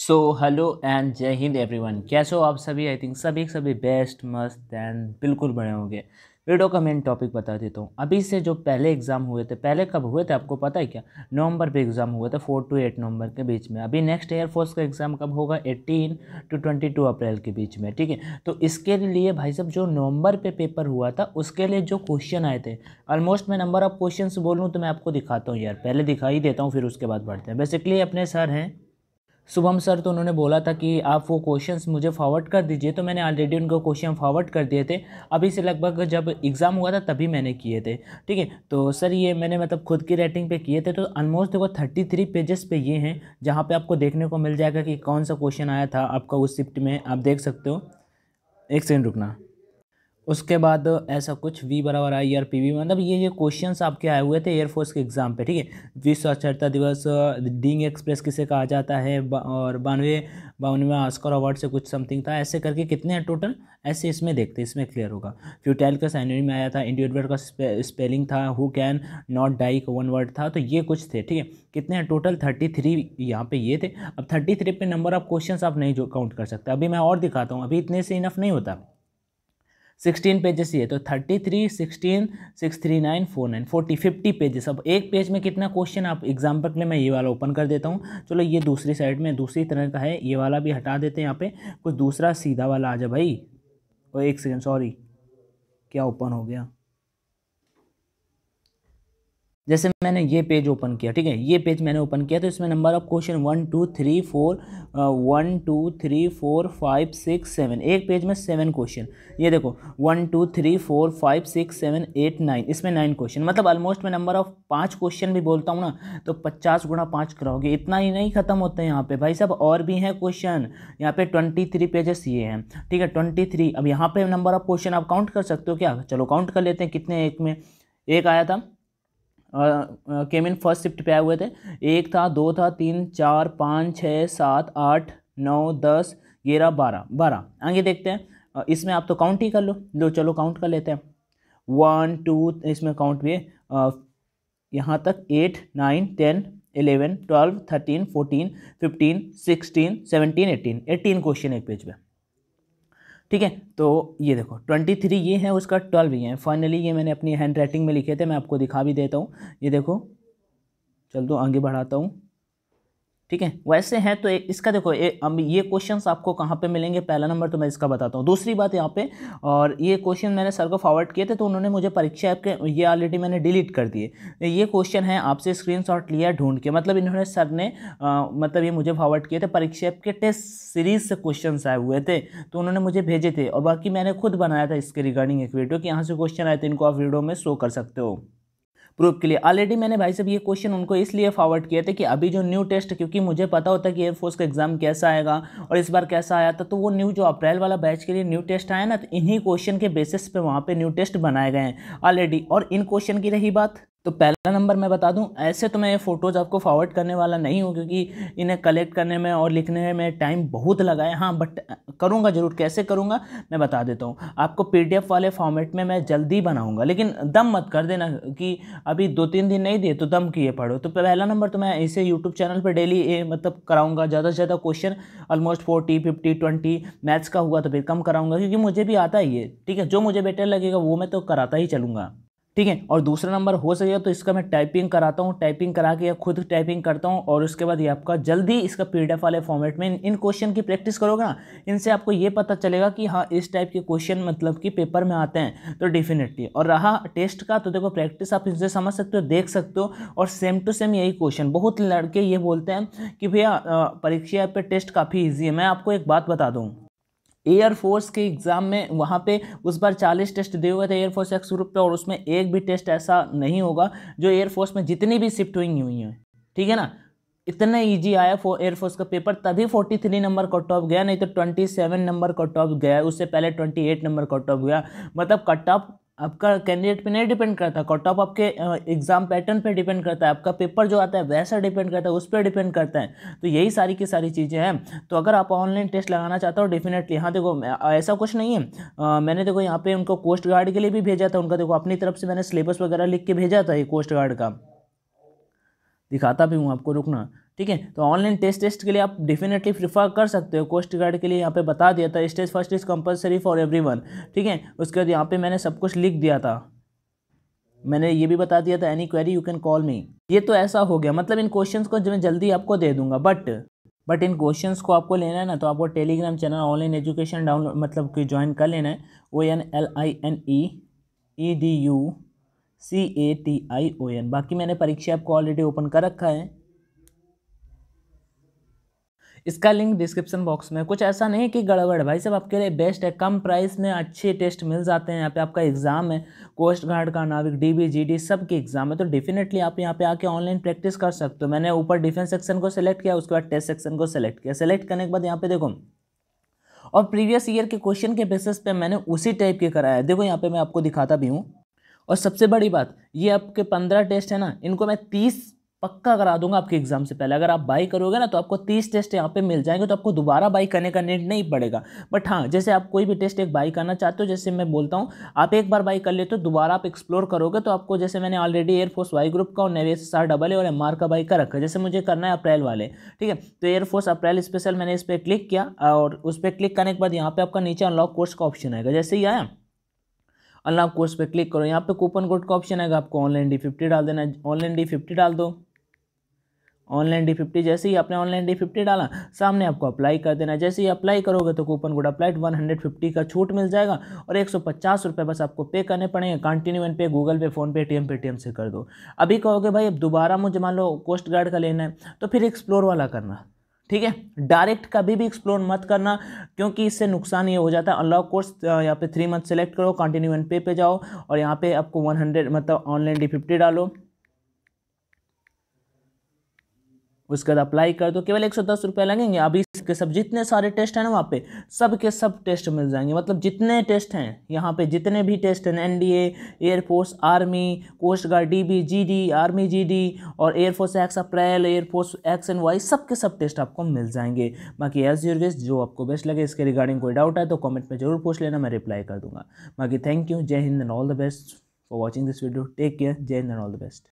so hello and जय Hind everyone कैसे हो आप सभी आई थिंक सभी सभी बेस्ट मस्त एंड बिल्कुल बड़े होंगे वीडियो का मेन टॉपिक बता देता हूँ अभी से जो पहले एग्ज़ाम हुए थे पहले कब हुए थे आपको पता है क्या नवंबर पे एग्ज़ाम हुए थे फोर टू एट नवंबर के बीच में अभी नेक्स्ट एयरफोर्स का एग्ज़ाम कब होगा eighteen to twenty two April के बीच में ठीक है तो इसके लिए भाई साहब जो नवंबर पे पेपर हुआ था उसके लिए जो क्वेश्चन आए थे ऑलमोस्ट मैं नंबर ऑफ क्वेश्चन बोलूँ तो मैं आपको दिखाता हूँ यार पहले दिखाई देता हूँ फिर उसके बाद बढ़ते हैं बेसिकली अपने सर हैं शुभम सर तो उन्होंने बोला था कि आप वो क्वेश्चंस मुझे फॉरवर्ड कर दीजिए तो मैंने ऑलरेडी उनको क्वेश्चन फॉरवर्ड कर दिए थे अभी से लगभग जब एग्ज़ाम हुआ था तभी मैंने किए थे ठीक है तो सर ये मैंने मतलब खुद की रेटिंग पे किए थे तो ऑलमोस्ट देखो थर्टी थ्री पेजेस पे ये हैं जहाँ पे आपको देखने को मिल जाएगा कि कौन सा क्वेश्चन आया था आपका उस शिफ्ट में आप देख सकते हो एक सेकेंड रुकना उसके बाद ऐसा कुछ वी बराबर आई आर पी वी मतलब ये ये क्वेश्चंस आपके आए हुए थे एयरफोर्स के एग्ज़ाम पे ठीक है विश्व साक्षरता दिवस डिंग एक्सप्रेस किसे कहा जाता है और बानवे बानवे ऑस्कर अवार्ड से कुछ समथिंग था ऐसे करके कितने हैं टोटल ऐसे इसमें देखते इसमें क्लियर होगा फ्यूटाइल का सैनरी में आया था इंडिविजुअल का स्पे, स्पेलिंग था who can not dike one word था तो ये कुछ थे ठीक है कितने हैं टोटल थर्टी थ्री यहाँ पे ये थे अब थर्टी थ्री पे नंबर ऑफ क्वेश्चन आप नहीं जो काउंट कर सकते अभी मैं और दिखाता हूँ अभी इतने से इनफ नहीं होता सिक्सटीन पेजेस ये तो thirty three sixteen six three nine four nine forty fifty pages अब एक पेज में कितना क्वेश्चन आप एग्जाम्पल के लिए मैं ये वाला ओपन कर देता हूँ चलो ये दूसरी साइड में दूसरी तरह का है ये वाला भी हटा देते हैं यहाँ पे कुछ दूसरा सीधा वाला आ जा भाई और एक सेकेंड सॉरी क्या ओपन हो गया जैसे मैंने ये पेज ओपन किया ठीक है ये पेज मैंने ओपन किया तो इसमें number of question one two three four one two three four five six seven एक पेज में सेवन क्वेश्चन ये देखो one two three four five six seven eight nine इसमें नाइन क्वेश्चन मतलब ऑलमोस्ट मैं नंबर ऑफ पाँच question भी बोलता हूँ ना तो पचास गुणा पाँच कराओगे इतना ही नहीं खत्म होते हैं यहाँ पे भाई साहब और भी हैं क्वेश्चन यहाँ पे ट्वेंटी थ्री पेजेस ये हैं ठीक है ट्वेंटी थ्री अब यहाँ पे नंबर ऑफ क्वेश्चन आप काउंट कर सकते हो क्या चलो काउंट कर लेते हैं कितने एक में एक आया था केम इन फर्स्ट शिफ्ट पे आए हुए थे एक था दो था तीन चार पाँच छः सात आठ नौ दस ग्यारह बारह बारह आगे देखते हैं इसमें आप तो काउंट ही कर लो लो चलो काउंट कर लेते हैं वन टू इसमें काउंट भी है यहाँ तक eight nine ten eleven twelve thirteen fourteen fifteen sixteen seventeen eighteen eighteen question एक पेज में ठीक है तो ये देखो ट्वेंटी थ्री ये है उसका ट्वेल्व ये है फाइनली ये मैंने अपनी हैंड राइटिंग में लिखे थे मैं आपको दिखा भी देता हूँ ये देखो चल दो आगे बढ़ाता हूँ ठीक है वैसे हैं तो इसका देखो ए, अब ये क्वेश्चंस आपको कहाँ पे मिलेंगे पहला नंबर तो मैं इसका बताता हूँ दूसरी बात यहाँ पे और ये क्वेश्चन मैंने सर को फॉरवर्ड किए थे तो उन्होंने मुझे परीक्षा ऐप के ये ऑलरेडी मैंने डिलीट कर दिए ये क्वेश्चन है आपसे स्क्रीनशॉट लिया ढूंढ के मतलब इन्होंने सर ने आ, मतलब ये मुझे फॉरवर्ड किए थे परीक्षा ऐप के टेस्ट सीरीज से क्वेश्चन आए हुए थे तो उन्होंने मुझे भेजे थे और बाकी मैंने खुद बनाया था इसके रिगार्डिंग एक वीडियो कि यहाँ से क्वेश्चन आए थे इनको आप वीडियो में शो कर सकते हो प्रूफ के लिए ऑलरेडी मैंने भाई साहब ये क्वेश्चन उनको इसलिए फॉरवर्ड किया था कि अभी जो न्यू टेस्ट क्योंकि मुझे पता होता है कि एयरफोर्स का एग्जाम कैसा आएगा और इस बार कैसा आया था तो वो न्यू जो अप्रैल वाला बैच के लिए न्यू टेस्ट आया ना तो इन्हीं क्वेश्चन के बेसिस पे वहाँ पे न्यू टेस्ट बनाए गए हैं ऑलरेडी और इन क्वेश्चन की रही बात तो पहला नंबर मैं बता दूं ऐसे तो मैं ये फ़ोटोज़ आपको फॉरवर्ड करने वाला नहीं हूँ क्योंकि इन्हें कलेक्ट करने में और लिखने में टाइम बहुत लगा है हाँ बट करूँगा ज़रूर कैसे करूँगा मैं बता देता हूँ आपको पीडीएफ वाले फॉर्मेट में मैं जल्दी बनाऊँगा लेकिन दम मत कर देना कि अभी दो तीन दिन नहीं दिए तो दम किए पढ़ो तो पहला नंबर तो मैं इसे यूट्यूब चैनल पर डेली मतलब कराऊँगा ज़्यादा से ज़्यादा question almost forty fifty twenty maths का हुआ तो फिर कम कराऊँगा क्योंकि मुझे भी आता ही है ठीक है जो मुझे बेटर लगेगा वो मैं तो कराता ही चलूँगा ठीक है और दूसरा नंबर हो सकेगा तो इसका मैं टाइपिंग कराता हूँ टाइपिंग करा के या खुद टाइपिंग करता हूँ और उसके बाद ये आपका जल्दी इसका पी वाले फॉर्मेट में इन क्वेश्चन की प्रैक्टिस करोगे ना इनसे आपको ये पता चलेगा कि हाँ इस टाइप के क्वेश्चन मतलब कि पेपर में आते हैं तो डेफिनेटली और रहा टेस्ट का तो देखो प्रैक्टिस आप इनसे समझ सकते हो देख सकते हो और सेम टू सेम यही क्वेश्चन बहुत लड़के ये बोलते हैं कि भैया परीक्षा पर टेस्ट काफ़ी ईजी है मैं आपको एक बात बता दूँ एयरफोर्स के एग्ज़ाम में वहाँ पे उस बार 40 टेस्ट दिए हुए थे एयरफोर्स एक्स ग्रुप पे और उसमें एक भी टेस्ट ऐसा नहीं होगा जो एयरफोर्स में जितनी भी शिफ्ट हुई हुई हैं ठीक है ना इतना इजी आया फो एयरफोर्स का पेपर तभी 43 नंबर कट ऑफ गया नहीं तो 27 नंबर कट ऑफ गया उससे पहले 28 नंबर कट ऑफ गया मतलब कट ऑफ आपका कैंडिडेट पे नहीं डिपेंड करता कट ऑफ आपके एग्ज़ाम पैटर्न पे डिपेंड करता है आपका पेपर जो आता है वैसा डिपेंड करता है उस पर डिपेंड करता है तो यही सारी की सारी चीज़ें हैं तो अगर आप ऑनलाइन टेस्ट लगाना चाहते हो डेफिनेटली हाँ देखो ऐसा कुछ नहीं है आ, मैंने देखो यहाँ पे उनको कोस्ट गार्ड के लिए भी भेजा था उनका देखो अपनी तरफ से मैंने सिलेबस वगैरह लिख के भेजा था ये कोस्ट गार्ड का दिखाता भी हूँ आपको रुकना ठीक है तो ऑनलाइन टेस्ट टेस्ट के लिए आप डेफिनेटली प्रीफर कर सकते हो कोस्ट गार्ड के लिए यहाँ पे बता दिया था stage first is compulsory for everyone ठीक है उसके बाद यहाँ पे मैंने सब कुछ लिख दिया था मैंने ये भी बता दिया था any query you can call me ये तो ऐसा हो गया मतलब इन क्वेश्चन को मैं जल्दी आपको दे दूंगा बट बट इन क्वेश्चंस को आपको लेना है ना तो आपको Telegram channel online education download मतलब कि ज्वाइन कर लेना है O N L I N E E D U C A T I O N बाकी मैंने परीक्षा आपको ऑलरेडी ओपन कर रखा है इसका लिंक डिस्क्रिप्शन बॉक्स में कुछ ऐसा नहीं कि गड़बड़ भाई सब आपके लिए बेस्ट है कम प्राइस में अच्छे टेस्ट मिल जाते हैं यहाँ पे आपका एग्ज़ाम है कोस्ट गार्ड का नाविक डी बी जी डी सब के एग्ज़ाम है तो डेफिनेटली आप यहाँ पे आके ऑनलाइन प्रैक्टिस कर सकते हो मैंने ऊपर डिफेंस सेक्शन को सिलेक्ट किया उसके बाद टेस्ट सेक्शन को सिलेक्ट किया सिलेक्ट करने के बाद यहाँ पे देखो और प्रीवियस ईयर के क्वेश्चन के बेसिस पे मैंने उसी टाइप के कराया है देखो यहाँ पे मैं आपको दिखाता भी हूँ और सबसे बड़ी बात ये आपके पंद्रह टेस्ट है ना इनको मैं तीस पक्का करा दूंगा आपके एग्जाम से पहले अगर आप बाई करोगे ना तो आपको तीस टेस्ट यहाँ पे मिल जाएंगे तो आपको दोबारा बाई करने का नीड नहीं पड़ेगा बट हाँ जैसे आप कोई भी टेस्ट एक बाई करना चाहते हो जैसे मैं बोलता हूँ आप एक बार बाई कर लेते हो दोबारा आप एक्सप्लोर करोगे तो आपको जैसे मैंने ऑलरेडी एयरफोर्स वाई ग्रुप का और नेवी एस डबल ए और एम का बाई कर रखा है जैसे मुझे करना है अप्रैल वाले ठीक है तो एयरफोर्स अप्रैल स्पेशल मैंने इस पर क्लिक किया और उस पर क्लिक करने के बाद यहाँ पर आपका नीचे अनलॉक कोर्स का ऑप्शन आएगा जैसे ही आया अनलॉक कोर्स पर क्लिक करो यहाँ पर कूपन कोड का ऑप्शन आएगा आपको ऑनलाइन डी फिफ्टी डाल देना ऑनलाइन डी फिफ्टी डाल दो ऑनलाइन डी फिफ्टी जैसे ही आपने ऑनलाइन डी फिफ्टी डाला सामने आपको अप्लाई कर देना जैसे ही अप्लाई करोगे तो coupon code applied one hundred fifty का छूट मिल जाएगा और एक सौ पचास रुपये बस आपको पे करने पड़ेंगे continue N pay Google Pay PhonePe टी पेटीएम से कर दो अभी कहोगे भाई अब दोबारा मुझे मान लो कोस्ट गार्ड का लेना है तो फिर एक्सप्लोर वाला करना ठीक है डायरेक्ट कभी भी एक्सप्लोर मत करना क्योंकि इससे नुकसान ये हो जाता है अनलॉक कोर्स यहाँ पे थ्री मंथ सेलेक्ट करो कंटिन्यू एन पे पे जाओ और यहाँ पे आपको 100 मतलब ऑनलाइन डी फिफ्टी डालो उसके बाद अप्लाई कर दो केवल एक सौ दस रुपये लगेंगे अभी इसके सब जितने सारे टेस्ट हैं ना वहाँ पे सब के सब टेस्ट मिल जाएंगे मतलब जितने टेस्ट हैं यहाँ पे जितने भी टेस्ट हैं N D air force army coast guard D B G D army G D और air force X April air force X and Y सब के सब टेस्ट आपको मिल जाएंगे बाकी एज यूर वेस्ट जो आपको बेस्ट लगे इसके रिगार्डिंग कोई डाउट है तो कॉमेंट में जरूर पूछ लेना मैं रिप्लाई कर दूँगा बाकी thank you Jai Hind and all the best for watching this video take care Jai Hind and all the best